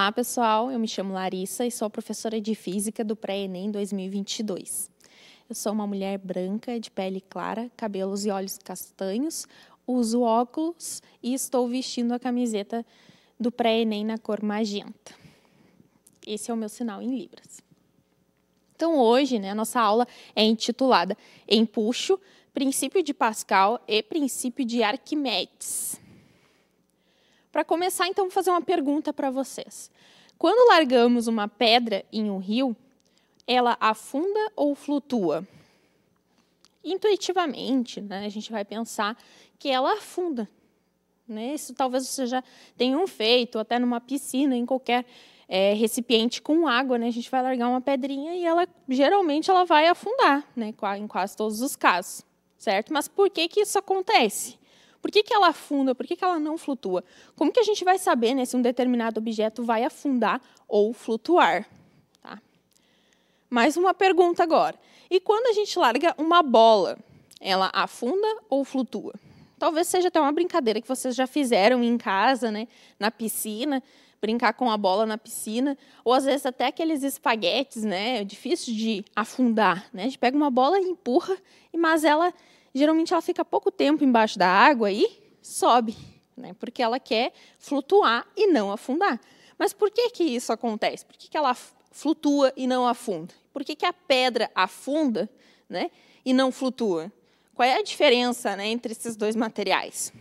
Olá, pessoal. Eu me chamo Larissa e sou professora de Física do Pré-ENEM 2022. Eu sou uma mulher branca, de pele clara, cabelos e olhos castanhos, uso óculos e estou vestindo a camiseta do Pré-ENEM na cor magenta. Esse é o meu sinal em libras. Então, hoje, né, a nossa aula é intitulada Empuxo, Princípio de Pascal e Princípio de Arquimedes. Para começar, então, vou fazer uma pergunta para vocês. Quando largamos uma pedra em um rio, ela afunda ou flutua? Intuitivamente, né, a gente vai pensar que ela afunda. Né? Isso talvez você já tenha um feito, até numa piscina, em qualquer é, recipiente com água, né? a gente vai largar uma pedrinha e ela geralmente ela vai afundar, né? em quase todos os casos, certo? Mas por que, que isso acontece? Por que, que ela afunda? Por que, que ela não flutua? Como que a gente vai saber né, se um determinado objeto vai afundar ou flutuar? Tá? Mais uma pergunta agora. E quando a gente larga uma bola, ela afunda ou flutua? Talvez seja até uma brincadeira que vocês já fizeram em casa, né, na piscina, brincar com a bola na piscina, ou às vezes até aqueles espaguetes, né? difícil de afundar, né? A gente pega uma bola, e empurra, mas ela geralmente ela fica pouco tempo embaixo da água e sobe, né? porque ela quer flutuar e não afundar. Mas por que, que isso acontece? Por que, que ela flutua e não afunda? Por que, que a pedra afunda né, e não flutua? Qual é a diferença né, entre esses dois materiais?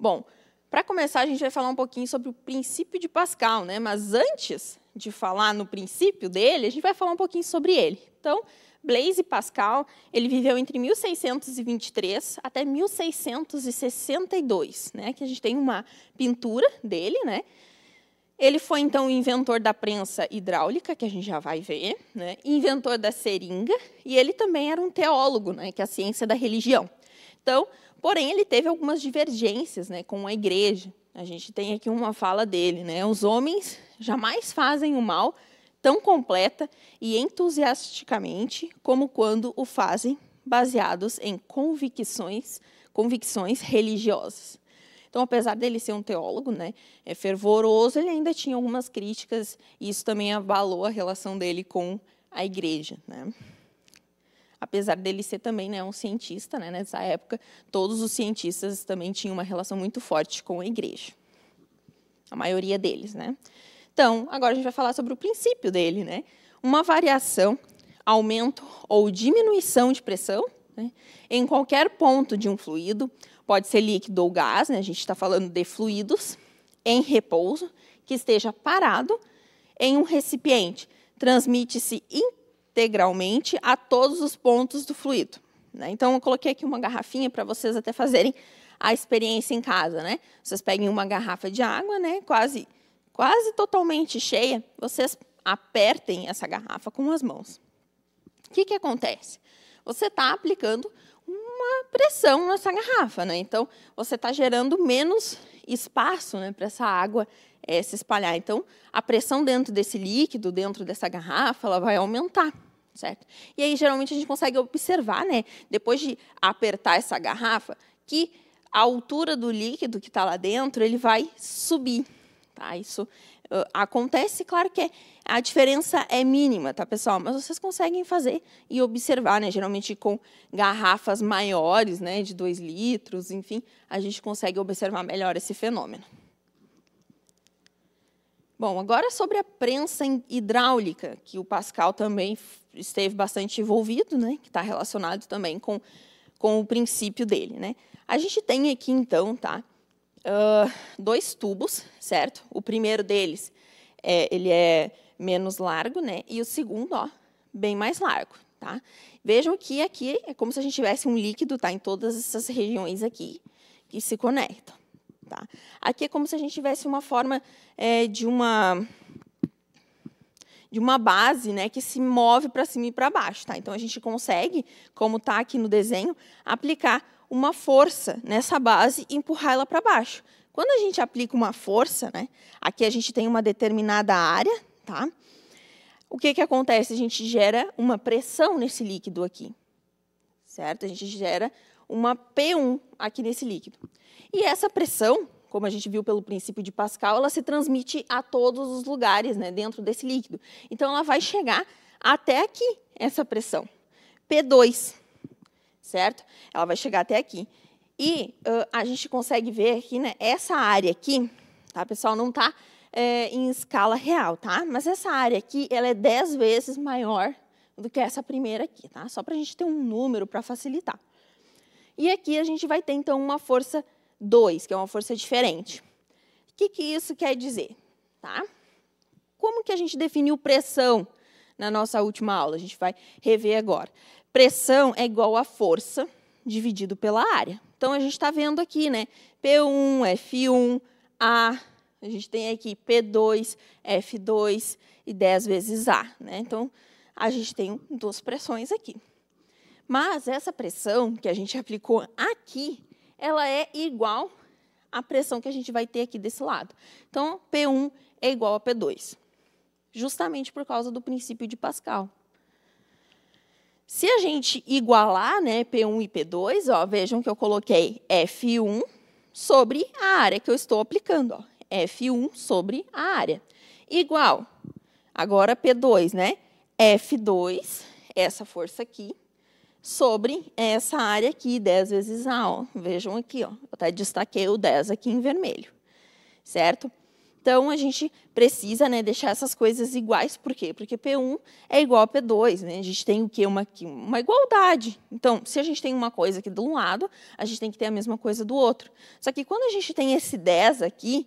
Bom, para começar, a gente vai falar um pouquinho sobre o princípio de Pascal, né? mas antes de falar no princípio dele, a gente vai falar um pouquinho sobre ele. Então, Blaise Pascal, ele viveu entre 1623 até 1662, né? Que a gente tem uma pintura dele, né? Ele foi então o inventor da prensa hidráulica, que a gente já vai ver, né? inventor da seringa, e ele também era um teólogo, né? que é a ciência da religião. Então, porém, ele teve algumas divergências né? com a igreja. A gente tem aqui uma fala dele: né? os homens jamais fazem o mal tão completa e entusiasticamente como quando o fazem baseados em convicções, convicções religiosas. Então, apesar dele ser um teólogo, né, é fervoroso, ele ainda tinha algumas críticas e isso também abalou a relação dele com a igreja, né? Apesar dele ser também né, um cientista, né, nessa época, todos os cientistas também tinham uma relação muito forte com a igreja. A maioria deles, né? Então, agora a gente vai falar sobre o princípio dele, né? Uma variação, aumento ou diminuição de pressão né? em qualquer ponto de um fluido, pode ser líquido ou gás, né? a gente está falando de fluidos, em repouso, que esteja parado em um recipiente, transmite-se integralmente a todos os pontos do fluido. Né? Então, eu coloquei aqui uma garrafinha para vocês até fazerem a experiência em casa. Né? Vocês peguem uma garrafa de água, né? quase quase totalmente cheia, vocês apertem essa garrafa com as mãos. O que, que acontece? Você está aplicando uma pressão nessa garrafa, né? Então, você está gerando menos espaço né, para essa água é, se espalhar. Então, a pressão dentro desse líquido, dentro dessa garrafa, ela vai aumentar. Certo? E aí, geralmente, a gente consegue observar, né, depois de apertar essa garrafa, que a altura do líquido que está lá dentro ele vai subir. Tá? Isso uh, acontece, claro que a diferença é mínima, tá, pessoal? Mas vocês conseguem fazer e observar, né? Geralmente com garrafas maiores, né, de 2 litros, enfim, a gente consegue observar melhor esse fenômeno. Bom, agora sobre a prensa hidráulica, que o Pascal também esteve bastante envolvido, né, que está relacionado também com, com o princípio dele. Né? A gente tem aqui, então, tá, dois tubos, certo? O primeiro deles, é, ele é menos largo, né? E o segundo, ó, bem mais largo, tá? Vejam que aqui é como se a gente tivesse um líquido, tá? Em todas essas regiões aqui que se conectam, tá? Aqui é como se a gente tivesse uma forma é, de uma de uma base né, que se move para cima e para baixo. Tá? Então, a gente consegue, como está aqui no desenho, aplicar uma força nessa base e empurrar ela para baixo. Quando a gente aplica uma força, né, aqui a gente tem uma determinada área, tá? O que, que acontece? A gente gera uma pressão nesse líquido aqui, certo? A gente gera uma P1 aqui nesse líquido. E essa pressão, como a gente viu pelo princípio de Pascal, ela se transmite a todos os lugares né, dentro desse líquido. Então, ela vai chegar até aqui, essa pressão. P2, certo? Ela vai chegar até aqui. E uh, a gente consegue ver aqui, né, essa área aqui, tá, pessoal, não está é, eh, em escala real, tá? Mas essa área aqui, ela é 10 vezes maior do que essa primeira aqui, tá? Só para a gente ter um número para facilitar. E aqui a gente vai ter, então, uma força 2, que é uma força diferente. O que, que isso quer dizer, tá? Como que a gente definiu pressão na nossa última aula? A gente vai rever agora pressão é igual à força dividido pela área. Então, a gente está vendo aqui, né? P1, F1, A, a gente tem aqui P2, F2 e 10 vezes A. Né? Então, a gente tem duas pressões aqui. Mas essa pressão que a gente aplicou aqui, ela é igual à pressão que a gente vai ter aqui desse lado. Então, P1 é igual a P2, justamente por causa do princípio de Pascal. Se a gente igualar né, P1 e P2, ó, vejam que eu coloquei F1 sobre a área que eu estou aplicando. Ó, F1 sobre a área. Igual, agora P2, né? F2, essa força aqui, sobre essa área aqui, 10 vezes A. Ó. Vejam aqui, ó, eu até destaquei o 10 aqui em vermelho, certo? Então, a gente precisa né, deixar essas coisas iguais. Por quê? Porque P1 é igual a P2. Né? A gente tem o quê? Uma, uma igualdade. Então, se a gente tem uma coisa aqui de um lado, a gente tem que ter a mesma coisa do outro. Só que quando a gente tem esse 10 aqui,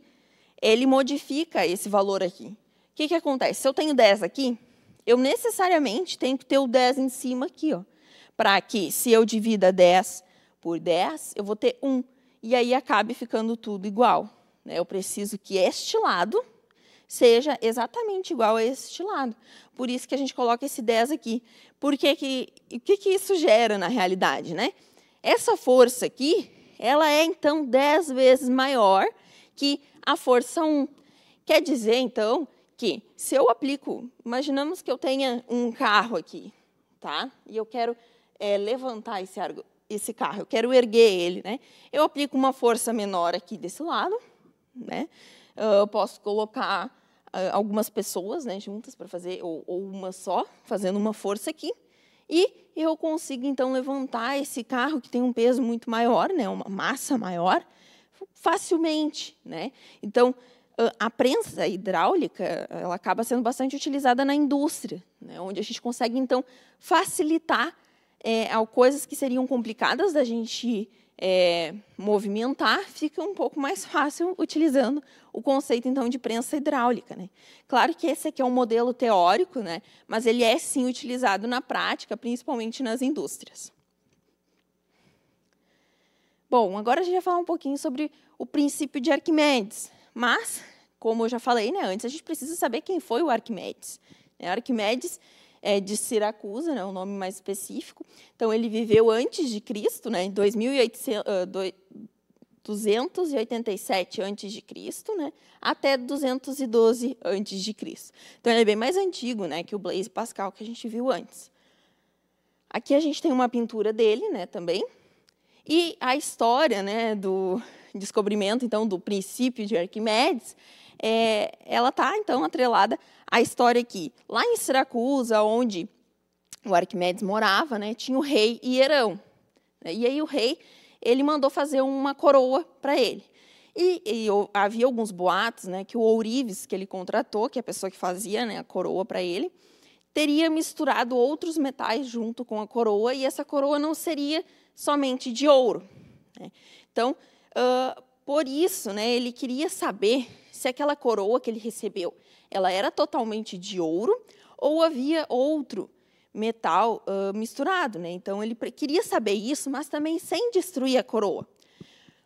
ele modifica esse valor aqui. O que, que acontece? Se eu tenho 10 aqui, eu necessariamente tenho que ter o 10 em cima aqui. ó, Para que, se eu divida 10 por 10, eu vou ter 1. E aí acabe ficando tudo igual. Né? Eu preciso que este lado seja exatamente igual a este lado. Por isso que a gente coloca esse 10 aqui. Por que que, o que, que isso gera na realidade? Né? Essa força aqui, ela é então 10 vezes maior que a força 1. Quer dizer, então, que se eu aplico, imaginamos que eu tenha um carro aqui, tá? E eu quero é, levantar esse, esse carro, eu quero erguer ele, né? Eu aplico uma força menor aqui desse lado, né? Ah, eu posso colocar ah, algumas pessoas né, juntas para fazer, ou, ou uma só, fazendo uma força aqui. E eu consigo, então, levantar esse carro que tem um peso muito maior, né, uma massa maior, facilmente. Né? Então, ah, a prensa hidráulica ela acaba sendo bastante utilizada na indústria, né, onde a gente consegue, então, facilitar é, coisas que seriam complicadas da gente é, movimentar, fica um pouco mais fácil utilizando o conceito então de prensa hidráulica. Né? Claro que esse aqui é um modelo teórico, né? mas ele é sim utilizado na prática, principalmente nas indústrias. Bom, agora a gente vai falar um pouquinho sobre o princípio de Arquimedes, mas como eu já falei, né, antes a gente precisa saber quem foi o Arquimedes. Né? Arquimedes é, de Siracusa, né, um nome mais específico. Então, ele viveu antes de Cristo, né, em 287 antes de Cristo, né, até 212 antes de Cristo. Então, ele é bem mais antigo, né, que o Blaise Pascal que a gente viu antes. Aqui a gente tem uma pintura dele, né, também. E a história, né, do descobrimento, então, do princípio de Arquimedes é, ela está, então, atrelada à história aqui. Lá em Siracusa, onde o Arquimedes morava, né, tinha o rei Hierão. E aí o rei ele mandou fazer uma coroa para ele. E, e, havia alguns boatos né, que o ourives que ele contratou, que é a pessoa que fazia né, a coroa para ele, teria misturado outros metais junto com a coroa e essa coroa não seria somente de ouro. Né? Então, uh, por isso, né, ele queria saber se aquela coroa que ele recebeu, ela era totalmente de ouro ou havia outro metal uh, misturado, né? Então ele queria saber isso, mas também sem destruir a coroa,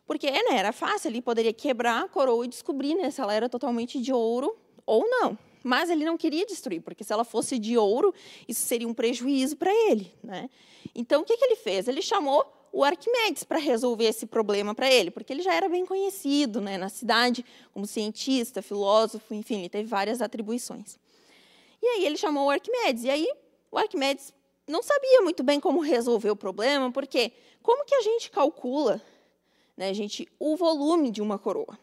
porque né, era fácil, ele poderia quebrar a coroa e descobrir né, se ela era totalmente de ouro ou não. Mas ele não queria destruir, porque se ela fosse de ouro, isso seria um prejuízo para ele. Né? Então, o que, que ele fez? Ele chamou o Arquimedes para resolver esse problema para ele, porque ele já era bem conhecido né, na cidade como cientista, filósofo, enfim, ele teve várias atribuições. E aí ele chamou o Arquimedes, e aí o Arquimedes não sabia muito bem como resolver o problema, porque como que a gente calcula, né, gente, o volume de uma coroa?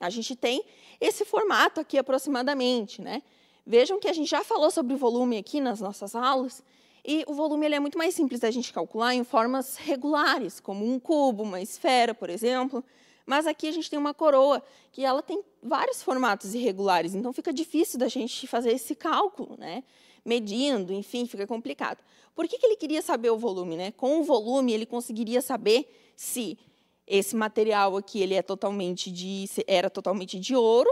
A gente tem esse formato aqui aproximadamente, né? Vejam que a gente já falou sobre volume aqui nas nossas aulas, e o volume ele é muito mais simples da gente calcular em formas regulares, como um cubo, uma esfera, por exemplo. Mas aqui a gente tem uma coroa que ela tem vários formatos irregulares, então fica difícil da gente fazer esse cálculo, né? medindo, enfim, fica complicado. Por que, que ele queria saber o volume? Né? Com o volume, ele conseguiria saber se esse material aqui ele é totalmente de, era totalmente de ouro,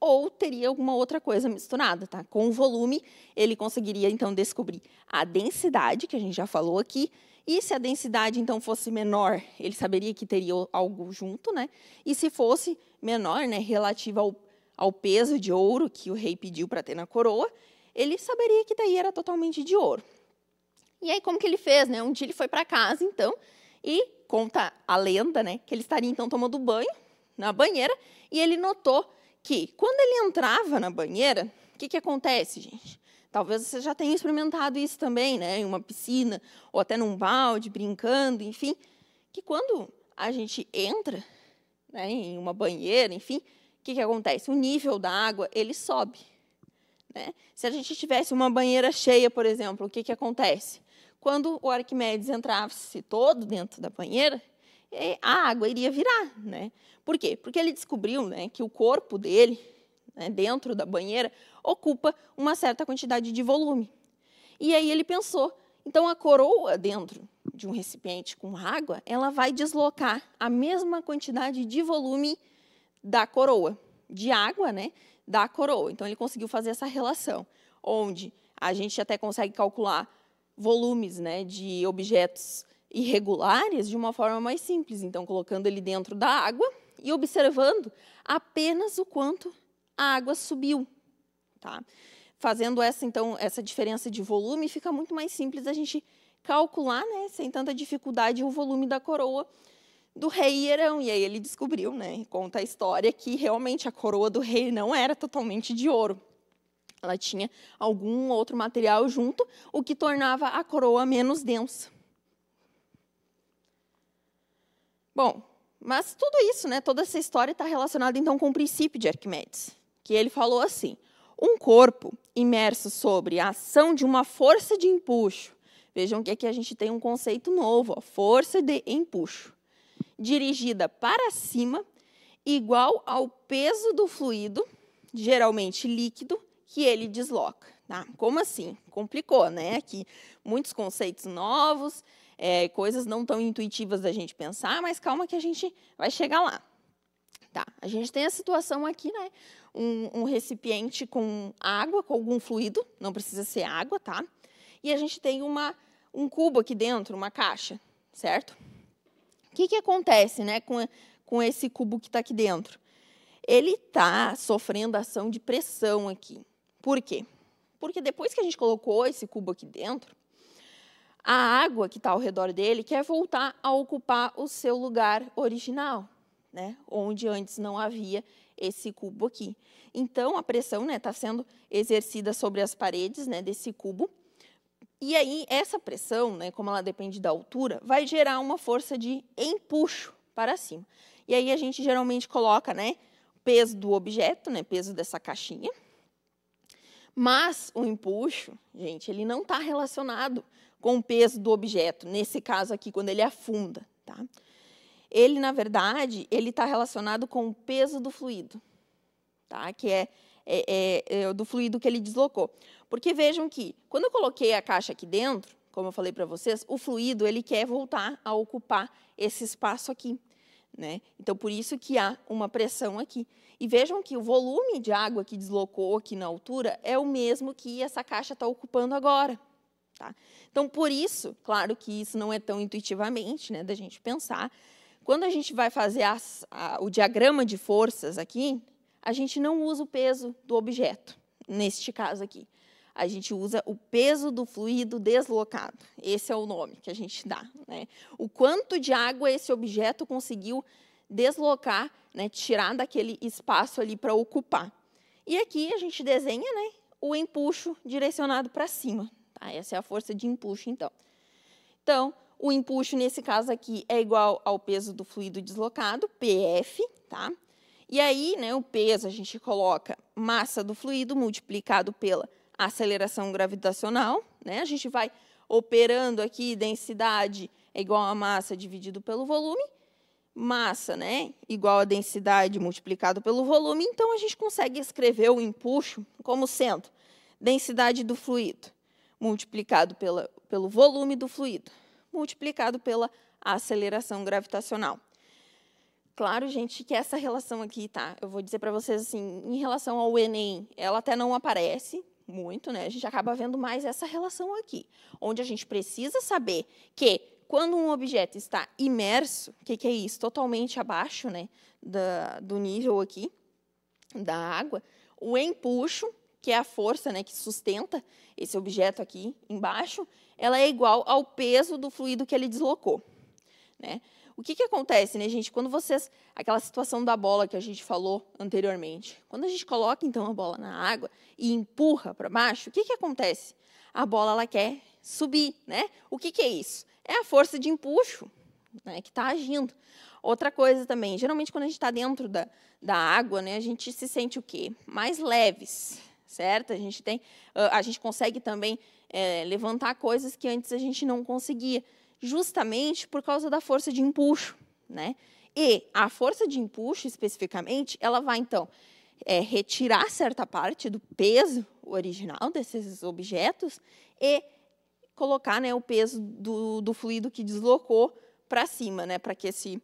ou teria alguma outra coisa misturada, tá? Com o volume, ele conseguiria então descobrir a densidade, que a gente já falou aqui, e se a densidade então fosse menor, ele saberia que teria algo junto, né? E se fosse menor, né, relativa ao, ao peso de ouro que o rei pediu para ter na coroa, ele saberia que daí era totalmente de ouro. E aí como que ele fez, né? Um dia ele foi para casa, então, e conta a lenda, né, que ele estaria então tomando banho na banheira e ele notou que quando ele entrava na banheira, o que, que acontece, gente? Talvez você já tenha experimentado isso também, né? Em uma piscina, ou até num balde, brincando, enfim. Que quando a gente entra né, em uma banheira, enfim, o que, que acontece? O nível da água, ele sobe. Né? Se a gente tivesse uma banheira cheia, por exemplo, o que, que acontece? Quando o Arquimedes entrasse todo dentro da banheira, a água iria virar, né? Por quê? Porque ele descobriu, né, que o corpo dele, né, dentro da banheira, ocupa uma certa quantidade de volume. E aí ele pensou, então a coroa dentro de um recipiente com água, ela vai deslocar a mesma quantidade de volume da coroa, de água, né, da coroa. Então ele conseguiu fazer essa relação, onde a gente até consegue calcular volumes, né, de objetos irregulares de uma forma mais simples, então colocando ele dentro da água e observando apenas o quanto a água subiu, tá? Fazendo essa então essa diferença de volume, fica muito mais simples a gente calcular, né, sem tanta dificuldade o volume da coroa do rei Hierão. E aí ele descobriu, né, conta a história que realmente a coroa do rei não era totalmente de ouro. Ela tinha algum outro material junto, o que tornava a coroa menos densa. Bom, mas tudo isso, né, toda essa história está relacionada então com o princípio de Arquimedes, que ele falou assim: um corpo imerso sobre a ação de uma força de empuxo. Vejam que aqui a gente tem um conceito novo, ó, força de empuxo, dirigida para cima, igual ao peso do fluido, geralmente líquido, que ele desloca. Tá? Como assim? Complicou, né? Aqui muitos conceitos novos é, coisas não tão intuitivas da gente pensar, mas calma que a gente vai chegar lá. Tá, a gente tem a situação aqui, né? Um, um recipiente com água, com algum fluido, não precisa ser água, tá? E a gente tem uma, um cubo aqui dentro, uma caixa, certo? O que, que acontece né, com, com esse cubo que está aqui dentro? Ele está sofrendo ação de pressão aqui. Por quê? Porque depois que a gente colocou esse cubo aqui dentro, a água que está ao redor dele quer voltar a ocupar o seu lugar original, né? onde antes não havia esse cubo aqui. Então, a pressão está né, tá sendo exercida sobre as paredes né, desse cubo. E aí, essa pressão, né, como ela depende da altura, vai gerar uma força de empuxo para cima. E aí, a gente geralmente coloca né, peso do objeto, né, peso dessa caixinha. Mas o empuxo, gente, ele não está relacionado com o peso do objeto, nesse caso aqui, quando ele afunda. Tá? Ele, na verdade, ele está relacionado com o peso do fluido, tá? que é, é, é, é do fluido que ele deslocou. Porque vejam que, quando eu coloquei a caixa aqui dentro, como eu falei para vocês, o fluido ele quer voltar a ocupar esse espaço aqui. Né? Então, por isso que há uma pressão aqui. E vejam que o volume de água que deslocou aqui na altura é o mesmo que essa caixa está ocupando agora. Tá? Então, por isso, claro que isso não é tão intuitivamente né, da gente pensar. Quando a gente vai fazer as, a, o diagrama de forças aqui, a gente não usa o peso do objeto, neste caso aqui. A gente usa o peso do fluido deslocado. Esse é o nome que a gente dá. Né? O quanto de água esse objeto conseguiu deslocar, né, tirar daquele espaço ali para ocupar. E aqui a gente desenha né, o empuxo direcionado para cima. Tá? Essa é a força de empuxo, então. Então, o empuxo, nesse caso aqui, é igual ao peso do fluido deslocado, PF, tá? E aí, né, o peso, a gente coloca massa do fluido multiplicado pela aceleração gravitacional, né? A gente vai operando aqui, densidade é igual a massa dividido pelo volume, massa, né, igual a densidade multiplicado pelo volume, então a gente consegue escrever o empuxo como sendo densidade do fluido multiplicado pela, pelo volume do fluido, multiplicado pela aceleração gravitacional. Claro, gente, que essa relação aqui, tá? Eu vou dizer para vocês assim, em relação ao Enem, ela até não aparece muito, né? A gente acaba vendo mais essa relação aqui, onde a gente precisa saber que quando um objeto está imerso, o que, que, é isso? Totalmente abaixo né, da, do nível aqui da água, o empuxo que é a força né, que sustenta esse objeto aqui embaixo, ela é igual ao peso do fluido que ele deslocou. Né? O que, que acontece, né, gente? Quando vocês. Aquela situação da bola que a gente falou anteriormente. Quando a gente coloca, então, a bola na água e empurra para baixo, o que, que acontece? A bola ela quer subir, né? O que, que é isso? É a força de empuxo né, que está agindo. Outra coisa também, geralmente quando a gente está dentro da, da água, né, a gente se sente o quê? Mais leves, certo? A gente tem, a gente consegue também é, levantar coisas que antes a gente não conseguia, justamente por causa da força de empuxo, né? E a força de empuxo, especificamente, ela vai então é, retirar certa parte do peso original desses objetos e colocar né, o peso do, do fluido que deslocou para cima, né, para que esse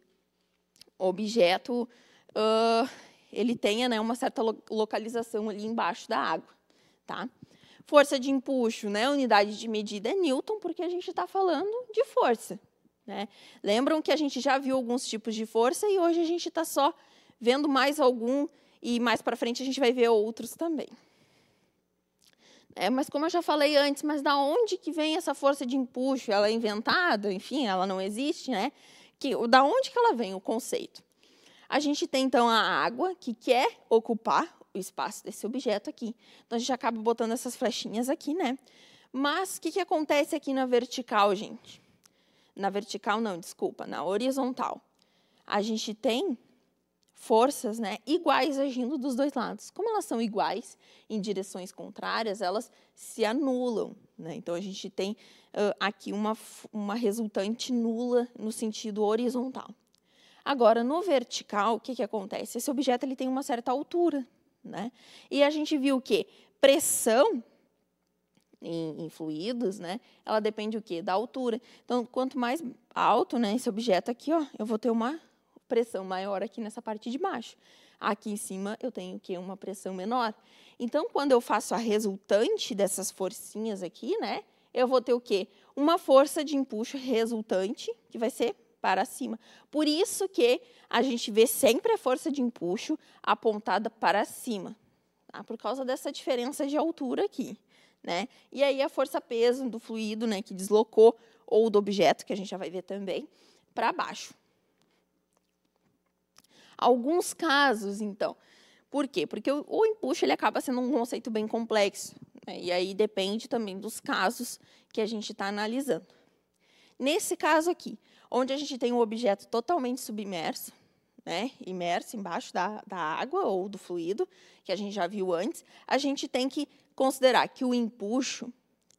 objeto uh, ele tenha né, uma certa localização ali embaixo da água. Tá? Força de empuxo, né, unidade de medida é Newton, porque a gente está falando de força. Né? Lembram que a gente já viu alguns tipos de força e hoje a gente está só vendo mais algum e mais para frente a gente vai ver outros também. É, mas como eu já falei antes, mas da onde que vem essa força de empuxo? Ela é inventada, enfim, ela não existe, né? Que, da onde que ela vem o conceito? A gente tem, então, a água que quer ocupar o espaço desse objeto aqui. Então, a gente acaba botando essas flechinhas aqui, né? Mas o que, que acontece aqui na vertical, gente? Na vertical, não, desculpa, na horizontal. A gente tem forças né, iguais agindo dos dois lados. Como elas são iguais em direções contrárias, elas se anulam. Né? Então, a gente tem uh, aqui uma, uma resultante nula no sentido horizontal. Agora, no vertical, o que, que acontece? Esse objeto ele tem uma certa altura. Né? E a gente viu que pressão em, em, fluidos, né? Ela depende o quê? Da altura. Então, quanto mais alto, né, esse objeto aqui, ó, eu vou ter uma pressão maior aqui nessa parte de baixo. Aqui em cima eu tenho que uma pressão menor. Então, quando eu faço a resultante dessas forcinhas aqui, né, eu vou ter o quê? Uma força de empuxo resultante, que vai ser para cima. Por isso que a gente vê sempre a força de empuxo apontada para cima, tá? por causa dessa diferença de altura aqui. Né? E aí a força peso do fluido né, que deslocou, ou do objeto, que a gente já vai ver também, para baixo. Alguns casos, então. Por quê? Porque o, o empuxo ele acaba sendo um conceito bem complexo. Né? E aí depende também dos casos que a gente está analisando. Nesse caso aqui, onde a gente tem um objeto totalmente submerso, né, imerso embaixo da, da água ou do fluido, que a gente já viu antes, a gente tem que considerar que o empuxo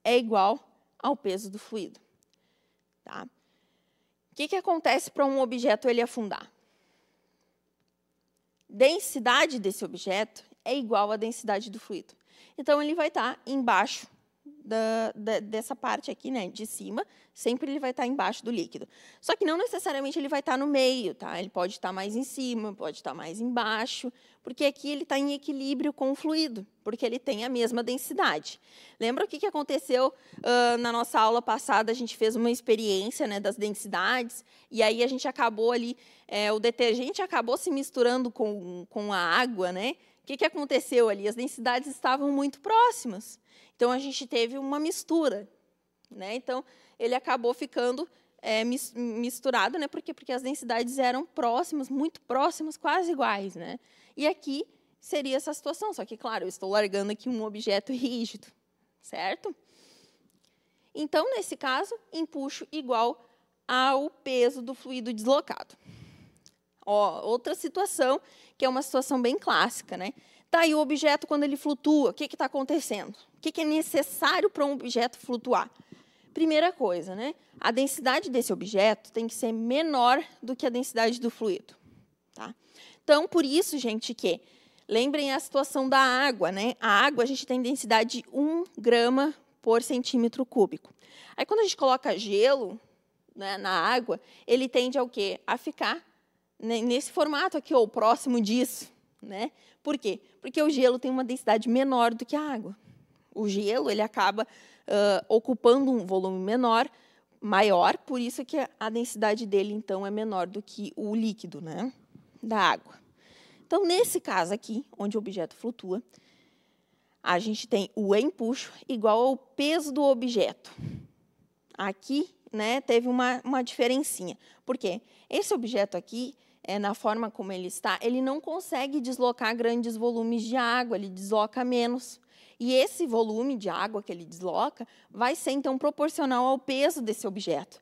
é igual ao peso do fluido. Tá? O que, que acontece para um objeto ele afundar? Densidade desse objeto é igual à densidade do fluido. Então, ele vai estar tá embaixo da, da, dessa parte aqui, né, de cima, sempre ele vai estar tá embaixo do líquido. Só que não necessariamente ele vai estar tá no meio, tá? Ele pode estar tá mais em cima, pode estar mais embaixo, porque aqui ele está em equilíbrio com o fluido, porque ele tem a mesma densidade. Lembra o que, que aconteceu uh, na nossa aula passada? A gente fez uma experiência né, das densidades, e aí a gente acabou ali, é, o detergente acabou se misturando com, com a água, né? que, que aconteceu ali? As densidades estavam muito próximas. Então, a gente teve uma mistura. Né? Então, ele acabou ficando é, misturado, né? porque, porque as densidades eram próximas, muito próximas, quase iguais. Né? E aqui seria essa situação, só que, claro, eu estou largando aqui um objeto rígido, certo? Então, nesse caso, empuxo igual ao peso do fluido deslocado. Ó, outra situação, que é uma situação bem clássica, né? Tá, e o objeto, quando ele flutua, o que está acontecendo? O que, que é necessário para um objeto flutuar? Primeira coisa, né? A densidade desse objeto tem que ser menor do que a densidade do fluido. Tá? Então, por isso, gente, que lembrem a situação da água, né? A água a gente tem densidade de 1 grama por centímetro cúbico. Aí quando a gente coloca gelo né, na água, ele tende ao quê? A ficar né, nesse formato aqui, ou próximo disso. Né? Por quê? Porque o gelo tem uma densidade menor do que a água. O gelo ele acaba uh, ocupando um volume menor, maior, por isso que a densidade dele então é menor do que o líquido, né? Da água. Então, nesse caso aqui, onde o objeto flutua, a gente tem o empuxo igual ao peso do objeto. Aqui, né, teve uma, uma diferencinha. Por quê? Esse objeto aqui, é, na forma como ele está, ele não consegue deslocar grandes volumes de água, ele desloca menos. E esse volume de água que ele desloca vai ser, então, proporcional ao peso desse objeto.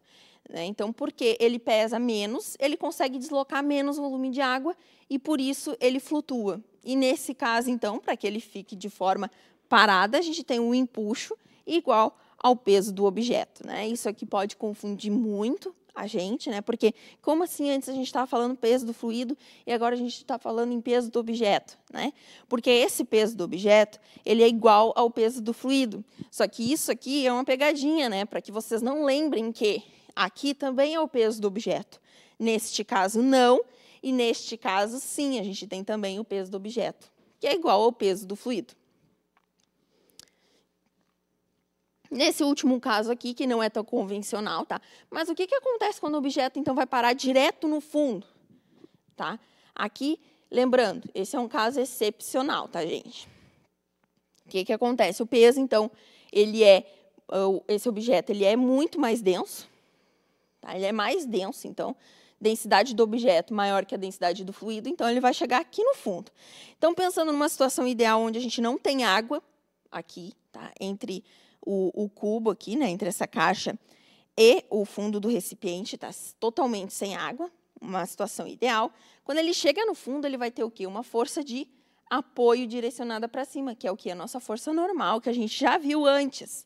Né? Então, porque ele pesa menos, ele consegue deslocar menos volume de água e, por isso, ele flutua. E, nesse caso, então, para que ele fique de forma parada, a gente tem um empuxo igual ao peso do objeto. Né? Isso aqui pode confundir muito a gente, né? Porque como assim antes a gente estava falando peso do fluido e agora a gente está falando em peso do objeto, né? Porque esse peso do objeto ele é igual ao peso do fluido. Só que isso aqui é uma pegadinha, né? Para que vocês não lembrem que aqui também é o peso do objeto. Neste caso não e neste caso sim a gente tem também o peso do objeto, que é igual ao peso do fluido. Nesse último caso aqui, que não é tão convencional, tá? Mas o que, que acontece quando o objeto, então, vai parar direto no fundo? Tá? Aqui, lembrando, esse é um caso excepcional, tá, gente? O que, que acontece? O peso, então, ele é, esse objeto, ele é muito mais denso, tá? Ele é mais denso, então, densidade do objeto maior que a densidade do fluido, então ele vai chegar aqui no fundo. Então, pensando numa situação ideal onde a gente não tem água aqui, tá? Entre o, o cubo aqui, né, entre essa caixa e o fundo do recipiente, está totalmente sem água, uma situação ideal. Quando ele chega no fundo, ele vai ter o quê? Uma força de apoio direcionada para cima, que é o que? A nossa força normal, que a gente já viu antes.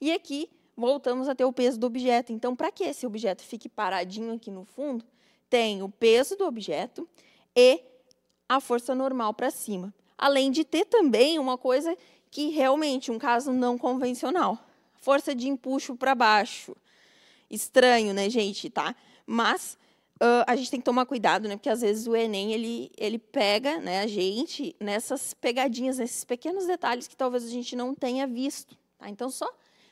E aqui voltamos a ter o peso do objeto. Então, para que esse objeto fique paradinho aqui no fundo, tem o peso do objeto e a força normal para cima. Além de ter também uma coisa que realmente um caso não convencional. Força de empuxo para baixo. Estranho, né, gente, tá? Mas uh, a gente tem que tomar cuidado, né? Porque às vezes o Enem ele, ele pega né, a gente nessas pegadinhas, nesses pequenos detalhes que talvez a gente não tenha visto. Tá? Então, só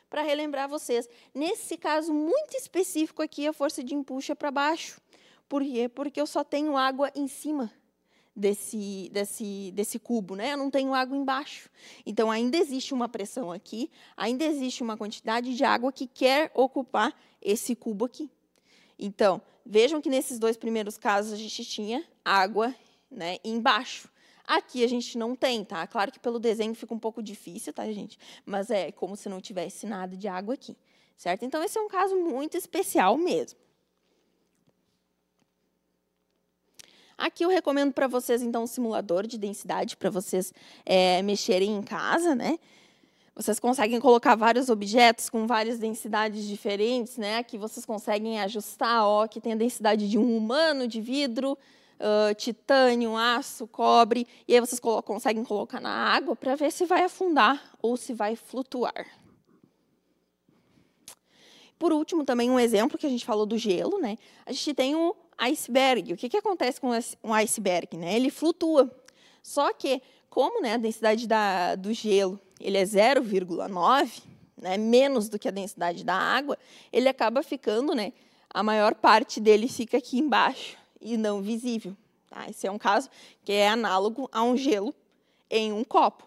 para relembrar vocês, nesse caso muito específico aqui, a força de empuxo é para baixo. Por quê? Porque eu só tenho água em cima desse, desse, desse cubo, né? Eu não tenho água embaixo. Então, ainda existe uma pressão aqui, ainda existe uma quantidade de água que quer ocupar esse cubo aqui. Então, vejam que nesses dois primeiros casos a gente tinha água né, embaixo. Aqui a gente não tem, tá? Claro que pelo desenho fica um pouco difícil, tá, gente? Mas é como se não tivesse nada de água aqui, certo? Então, esse é um caso muito especial mesmo. Aqui eu recomendo para vocês, então, um simulador de densidade para vocês é, mexerem em casa, né? Vocês conseguem colocar vários objetos com várias densidades diferentes, né? Aqui vocês conseguem ajustar, ó, que tem a densidade de um humano de vidro, uh, titânio, aço, cobre, e aí vocês colo conseguem colocar na água para ver se vai afundar ou se vai flutuar. Por último, também um exemplo que a gente falou do gelo, né? A gente tem o iceberg. O que, que acontece com um iceberg? Né? Ele flutua. Só que, como né, a densidade da, do gelo ele é 0,9, né, menos do que a densidade da água, ele acaba ficando, né, a maior parte dele fica aqui embaixo e não visível. Tá? Esse é um caso que é análogo a um gelo em um copo,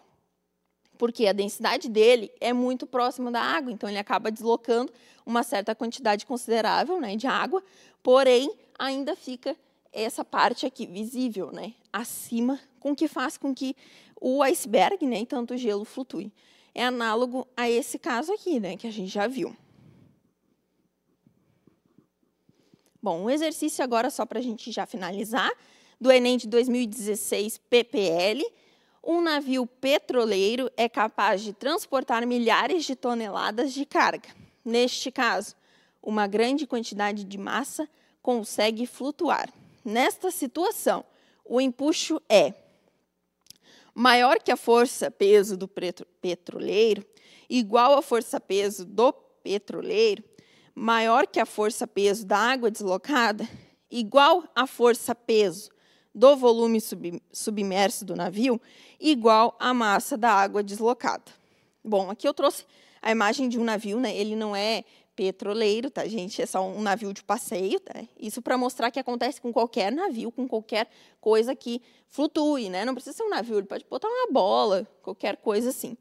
porque a densidade dele é muito próxima da água, então ele acaba deslocando uma certa quantidade considerável né, de água, porém ainda fica essa parte aqui visível, né, acima, com que faz com que o iceberg, né, e tanto gelo flutue. É análogo a esse caso aqui, né, que a gente já viu. Bom, um exercício agora só para a gente já finalizar, do Enem de 2016 PPL. Um navio petroleiro é capaz de transportar milhares de toneladas de carga. Neste caso, uma grande quantidade de massa consegue flutuar. Nesta situação, o empuxo é maior que a força-peso do petroleiro, igual à força-peso do petroleiro, maior que a força-peso da água deslocada, igual à força-peso do volume sub, submerso do navio, igual à massa da água deslocada. Bom, aqui eu trouxe a imagem de um navio, né? ele não é petroleiro, tá, gente? É só um navio de passeio, tá? Isso para mostrar que acontece com qualquer navio, com qualquer coisa que flutue, né? Não precisa ser um navio, ele pode botar uma bola, qualquer coisa assim.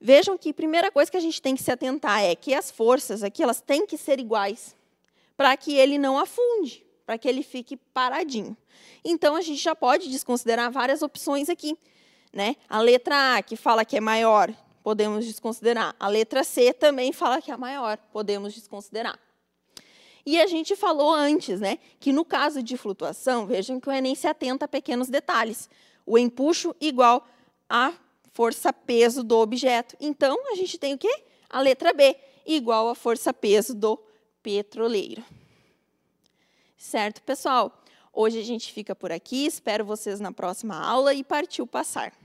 Vejam que a primeira coisa que a gente tem que se atentar é que as forças aqui, elas têm que ser iguais para que ele não afunde, para que ele fique paradinho. Então, a gente já pode desconsiderar várias opções aqui. Né? A letra A, que fala que é maior podemos desconsiderar. A letra C também fala que é a maior, podemos desconsiderar. E a gente falou antes, né, que no caso de flutuação, vejam que o Enem se atenta a pequenos detalhes. O empuxo igual a força-peso do objeto. Então, a gente tem o quê? A letra B, igual a força-peso do petroleiro. Certo, pessoal? Hoje a gente fica por aqui, espero vocês na próxima aula e partiu passar.